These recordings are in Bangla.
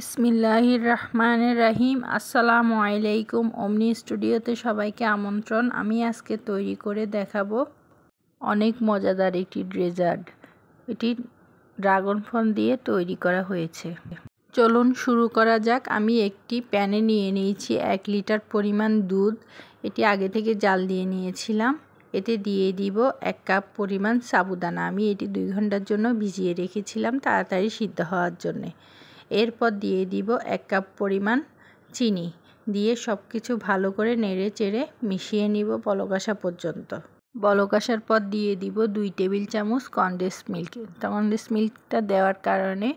বিসমিল্লাহির রহমানের রাহিম আসসালামু আলাইকুম অমনি স্টুডিওতে সবাইকে আমন্ত্রণ আমি আজকে তৈরি করে দেখাবো অনেক মজাদার একটি ড্রেজার্ড এটি ড্রাগন ফল দিয়ে তৈরি করা হয়েছে চলুন শুরু করা যাক আমি একটি প্যানে নিয়ে নিয়েছি এক লিটার পরিমাণ দুধ এটি আগে থেকে জাল দিয়ে নিয়েছিলাম এতে দিয়ে দিব এক কাপ পরিমাণ সাবুদানা আমি এটি দুই ঘন্টার জন্য ভিজিয়ে রেখেছিলাম তাড়াতাড়ি সিদ্ধ হওয়ার জন্যে এরপর দিয়ে দিব এক কাপ পরিমাণ চিনি দিয়ে সব কিছু ভালো করে নেড়ে চেড়ে মিশিয়ে নিব বলকাসা পর্যন্ত বলকাশার পর দিয়ে দিব দুই টেবিল চামচ কনডেন্স মিল্ক কনডেন্স মিল্কটা দেওয়ার কারণে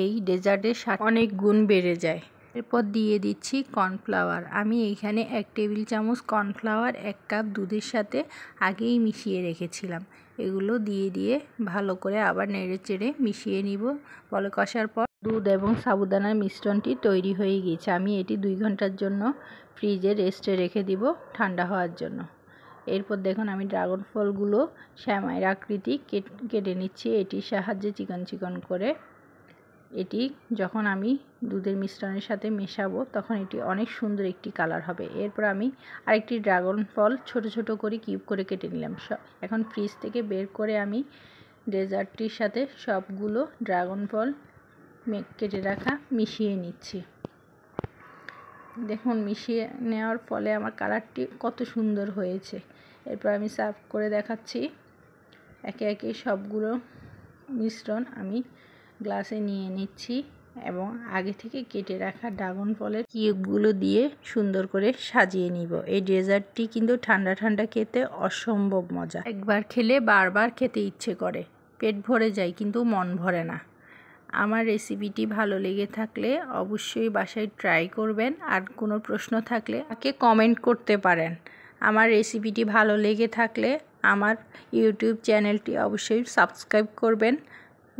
এই ডেজার্টের স্বাদ অনেক গুণ বেড়ে যায় এরপর দিয়ে দিচ্ছি কর্নফ্লাওয়ার আমি এখানে এক টেবিল চামচ কর্নফ্লাওয়ার এক কাপ দুধের সাথে আগেই মিশিয়ে রেখেছিলাম এগুলো দিয়ে দিয়ে ভালো করে আবার নেড়ে চেড়ে মিশিয়ে নিব বলে কষার পর দুধ এবং সাবুদানার মিশ্রণটি তৈরি হয়ে গিয়েছে আমি এটি দুই ঘন্টার জন্য ফ্রিজে রেস্টে রেখে দিব ঠান্ডা হওয়ার জন্য এরপর দেখুন আমি ড্রাগন ফলগুলো শ্যামায়ের আকৃতি কেটে নিচ্ছি এটির সাহায্যে চিকন চিকন করে এটি যখন আমি দুধের মিশ্রণের সাথে মেশাবো তখন এটি অনেক সুন্দর একটি কালার হবে এরপর আমি আরেকটি ড্রাগন ফল ছোট ছোট করে কিউব করে কেটে নিলাম এখন ফ্রিজ থেকে বের করে আমি ডেজার্টটির সাথে সবগুলো ড্রাগন ফল কেটে রাখা মিশিয়ে নিচ্ছি দেখুন মিশিয়ে নেওয়ার ফলে আমার কালারটি কত সুন্দর হয়েছে এরপর আমি সার্ভ করে দেখাচ্ছি একে একে সবগুলো মিশ্রণ আমি গ্লাসে নিয়ে নিচ্ছি এবং আগে থেকে কেটে রাখা ড্রাগন ফলের কিউবগুলো দিয়ে সুন্দর করে সাজিয়ে নিব এই ডেজার্টটি কিন্তু ঠান্ডা ঠান্ডা খেতে অসম্ভব মজা একবার খেলে বারবার খেতে ইচ্ছে করে পেট ভরে যায় কিন্তু মন ভরে না আমার রেসিপিটি ভালো লেগে থাকলে অবশ্যই বাসায় ট্রাই করবেন আর কোনো প্রশ্ন থাকলে তাকে কমেন্ট করতে পারেন আমার রেসিপিটি ভালো লেগে থাকলে আমার ইউটিউব চ্যানেলটি অবশ্যই সাবস্ক্রাইব করবেন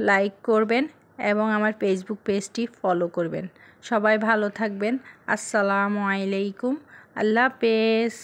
লাইক করবেন এবং আমার ফেসবুক পেজটি ফলো করবেন সবাই ভালো থাকবেন আসসালামু আলাইকুম আল্লাহ পেস